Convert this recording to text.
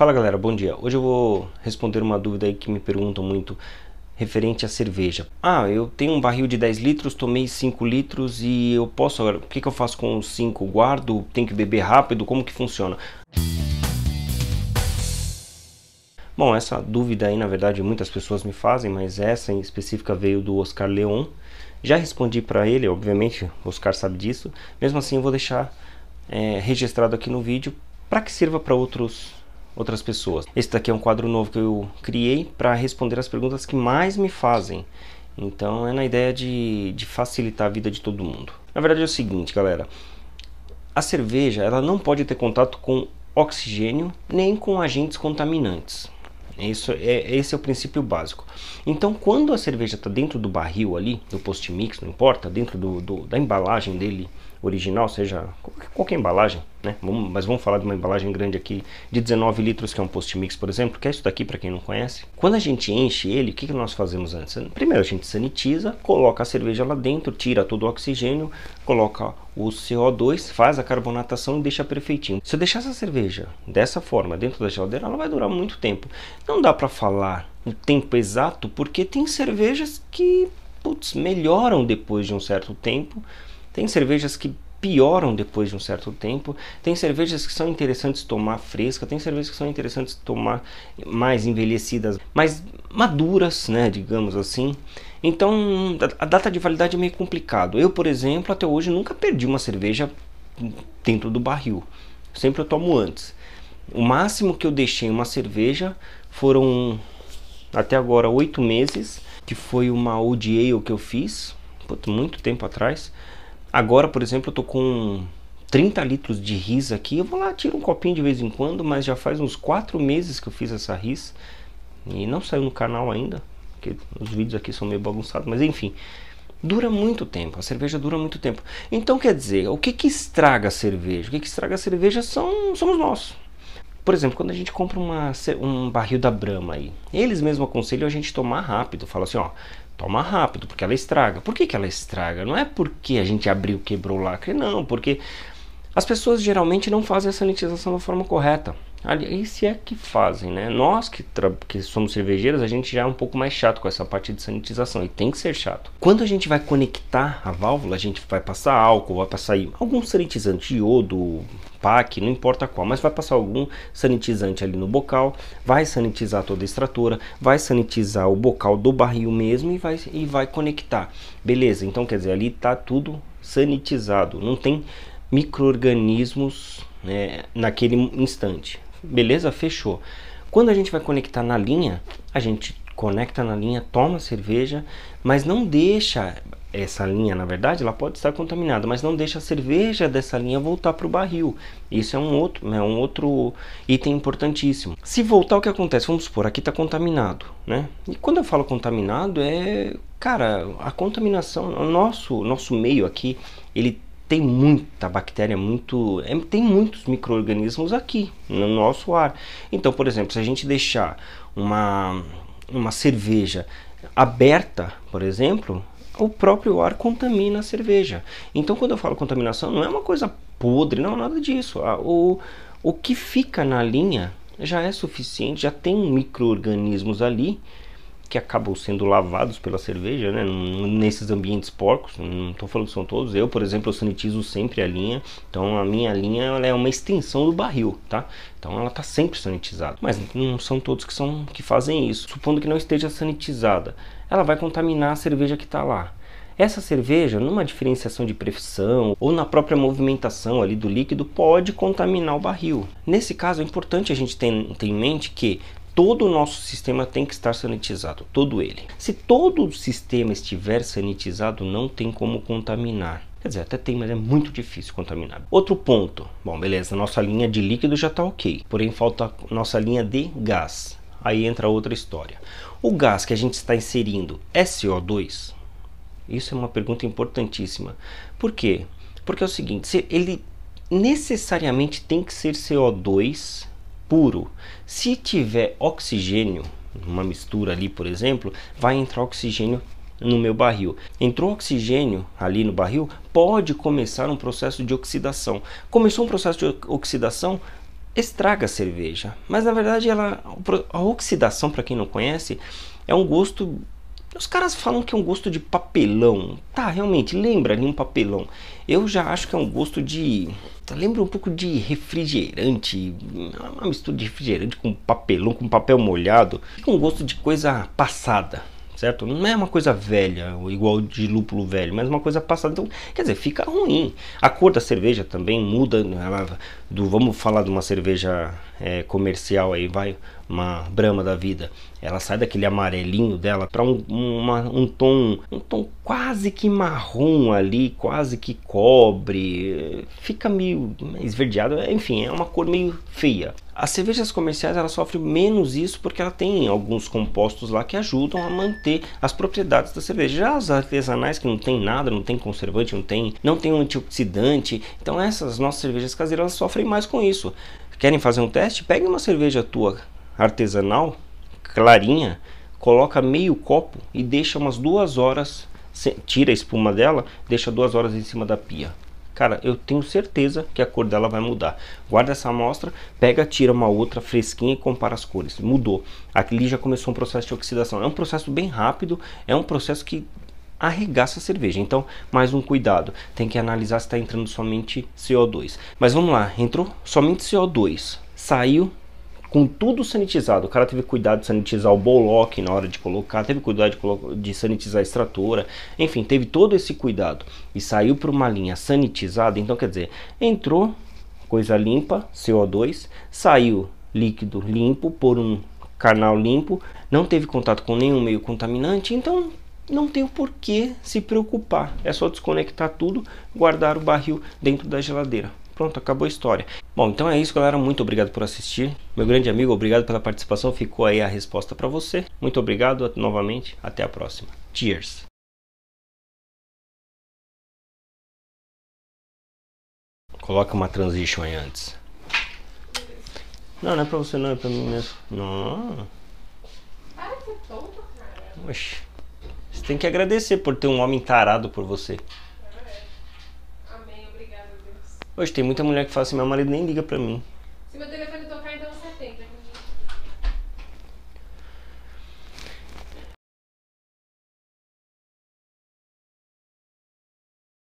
Fala galera, bom dia. Hoje eu vou responder uma dúvida aí que me perguntam muito referente à cerveja. Ah, eu tenho um barril de 10 litros, tomei 5 litros e eu posso agora, o que, que eu faço com os 5? Guardo? Tem que beber rápido? Como que funciona? Bom, essa dúvida aí na verdade muitas pessoas me fazem, mas essa em específica veio do Oscar Leon. Já respondi para ele, obviamente, o Oscar sabe disso. Mesmo assim eu vou deixar é, registrado aqui no vídeo para que sirva para outros outras pessoas. Esse daqui é um quadro novo que eu criei para responder as perguntas que mais me fazem. Então é na ideia de, de facilitar a vida de todo mundo. Na verdade é o seguinte, galera. A cerveja ela não pode ter contato com oxigênio nem com agentes contaminantes. Isso é, esse é o princípio básico. Então, quando a cerveja está dentro do barril ali, do post-mix, não importa, dentro do, do, da embalagem dele, original, seja qualquer embalagem, né? Vamos, mas vamos falar de uma embalagem grande aqui de 19 litros, que é um post-mix, por exemplo, que é isso daqui para quem não conhece. Quando a gente enche ele, o que, que nós fazemos antes? Primeiro a gente sanitiza, coloca a cerveja lá dentro, tira todo o oxigênio, coloca o CO2, faz a carbonatação e deixa perfeitinho. Se eu deixar essa cerveja dessa forma dentro da geladeira, ela vai durar muito tempo. Não dá para falar o tempo exato, porque tem cervejas que, putz, melhoram depois de um certo tempo tem cervejas que pioram depois de um certo tempo. Tem cervejas que são interessantes tomar fresca, tem cervejas que são interessantes tomar mais envelhecidas, mais maduras, né, digamos assim. Então, a data de validade é meio complicado. Eu, por exemplo, até hoje nunca perdi uma cerveja dentro do barril. Sempre eu tomo antes. O máximo que eu deixei uma cerveja foram até agora oito meses, que foi uma old ale que eu fiz, muito tempo atrás Agora, por exemplo, eu tô com 30 litros de ris aqui. Eu vou lá, tiro um copinho de vez em quando, mas já faz uns 4 meses que eu fiz essa ris. E não saiu no canal ainda, porque os vídeos aqui são meio bagunçados, mas enfim. Dura muito tempo, a cerveja dura muito tempo. Então quer dizer, o que que estraga a cerveja? O que que estraga a cerveja são, somos nós. Por exemplo, quando a gente compra uma, um barril da Brahma aí, eles mesmos aconselham a gente tomar rápido. Falam assim, ó, Toma rápido, porque ela estraga. Por que, que ela estraga? Não é porque a gente abriu, quebrou o lacre, não. Porque as pessoas geralmente não fazem a sanitização da forma correta. Ali, e se é que fazem, né? Nós que, que somos cervejeiros, a gente já é um pouco mais chato com essa parte de sanitização. E tem que ser chato. Quando a gente vai conectar a válvula, a gente vai passar álcool, vai passar algum sanitizante, iodo, PAC, não importa qual, mas vai passar algum sanitizante ali no bocal, vai sanitizar toda a extratora, vai sanitizar o bocal do barril mesmo e vai, e vai conectar. Beleza, então quer dizer, ali está tudo sanitizado, não tem micro-organismos né, naquele instante. Beleza? Fechou. Quando a gente vai conectar na linha, a gente conecta na linha, toma cerveja, mas não deixa essa linha, na verdade, ela pode estar contaminada, mas não deixa a cerveja dessa linha voltar para o barril. Isso é um outro, é um outro item importantíssimo. Se voltar, o que acontece? Vamos supor, aqui está contaminado, né? E quando eu falo contaminado, é, cara, a contaminação, o nosso, nosso meio aqui, ele tem muita bactéria, muito, é, tem muitos micro-organismos aqui no nosso ar. Então, por exemplo, se a gente deixar uma, uma cerveja aberta, por exemplo, o próprio ar contamina a cerveja. Então, quando eu falo contaminação, não é uma coisa podre, não, nada disso. Ah, o, o que fica na linha já é suficiente, já tem micro-organismos ali que acabam sendo lavados pela cerveja, né? Nesses ambientes porcos, não estou falando que são todos. Eu, por exemplo, eu sanitizo sempre a linha, então a minha linha é uma extensão do barril, tá? Então ela está sempre sanitizada. Mas não são todos que são que fazem isso. Supondo que não esteja sanitizada, ela vai contaminar a cerveja que está lá. Essa cerveja, numa diferenciação de pressão ou na própria movimentação ali do líquido, pode contaminar o barril. Nesse caso, é importante a gente ter, ter em mente que todo o nosso sistema tem que estar sanitizado, todo ele. Se todo o sistema estiver sanitizado, não tem como contaminar. Quer dizer, até tem, mas é muito difícil contaminar. Outro ponto. Bom, beleza, nossa linha de líquido já está ok. Porém, falta nossa linha de gás. Aí entra outra história. O gás que a gente está inserindo é CO2? Isso é uma pergunta importantíssima. Por quê? Porque é o seguinte, ele necessariamente tem que ser CO2 puro. Se tiver oxigênio, uma mistura ali, por exemplo, vai entrar oxigênio no meu barril. Entrou oxigênio ali no barril, pode começar um processo de oxidação. Começou um processo de oxidação, estraga a cerveja. Mas na verdade ela a oxidação, para quem não conhece, é um gosto os caras falam que é um gosto de papelão. Tá, realmente, lembra ali um papelão. Eu já acho que é um gosto de. Lembra um pouco de refrigerante. Uma mistura de refrigerante com papelão, com papel molhado. Fica um gosto de coisa passada certo? Não é uma coisa velha, igual de lúpulo velho, mas uma coisa passada. Então, quer dizer, fica ruim. A cor da cerveja também muda. Ela, né? do, vamos falar de uma cerveja é, comercial aí, vai, uma brama da vida. Ela sai daquele amarelinho dela para um, um tom, um tom quase que marrom ali, quase que cobre, eh, fica meio esverdeado, enfim, é uma cor meio feia. As cervejas comerciais elas sofrem menos isso porque ela tem alguns compostos lá que ajudam a manter as propriedades da cerveja. Já as artesanais que não tem nada, não tem conservante, não tem, não tem um antioxidante, então essas nossas cervejas caseiras elas sofrem mais com isso. Querem fazer um teste? Pegue uma cerveja tua artesanal, clarinha, coloca meio copo e deixa umas duas horas, tira a espuma dela, deixa duas horas em cima da pia cara, eu tenho certeza que a cor dela vai mudar. Guarda essa amostra, pega, tira uma outra fresquinha e compara as cores. Mudou. Aqui já começou um processo de oxidação. É um processo bem rápido, é um processo que arregaça a cerveja. Então, mais um cuidado, tem que analisar se está entrando somente CO2. Mas vamos lá, entrou somente CO2, saiu com tudo sanitizado. O cara teve cuidado de sanitizar o bolock na hora de colocar, teve cuidado de, de sanitizar a extratora, enfim, teve todo esse cuidado e saiu para uma linha sanitizada. Então, quer dizer, entrou coisa limpa, CO2, saiu líquido limpo por um canal limpo, não teve contato com nenhum meio contaminante, então não tem o porquê se preocupar. É só desconectar tudo, guardar o barril dentro da geladeira. Pronto, acabou a história. Bom, então é isso, galera. Muito obrigado por assistir. Meu grande amigo, obrigado pela participação. Ficou aí a resposta para você. Muito obrigado novamente. Até a próxima. Cheers! Coloca uma transition aí antes. Não, não é pra você não, é pra mim mesmo. Não. Para de ser é tonto, cara. Oxi. Você tem que agradecer por ter um homem tarado por você. É Amém, obrigada, Deus. Hoje tem muita mulher que fala assim, meu marido nem liga pra mim.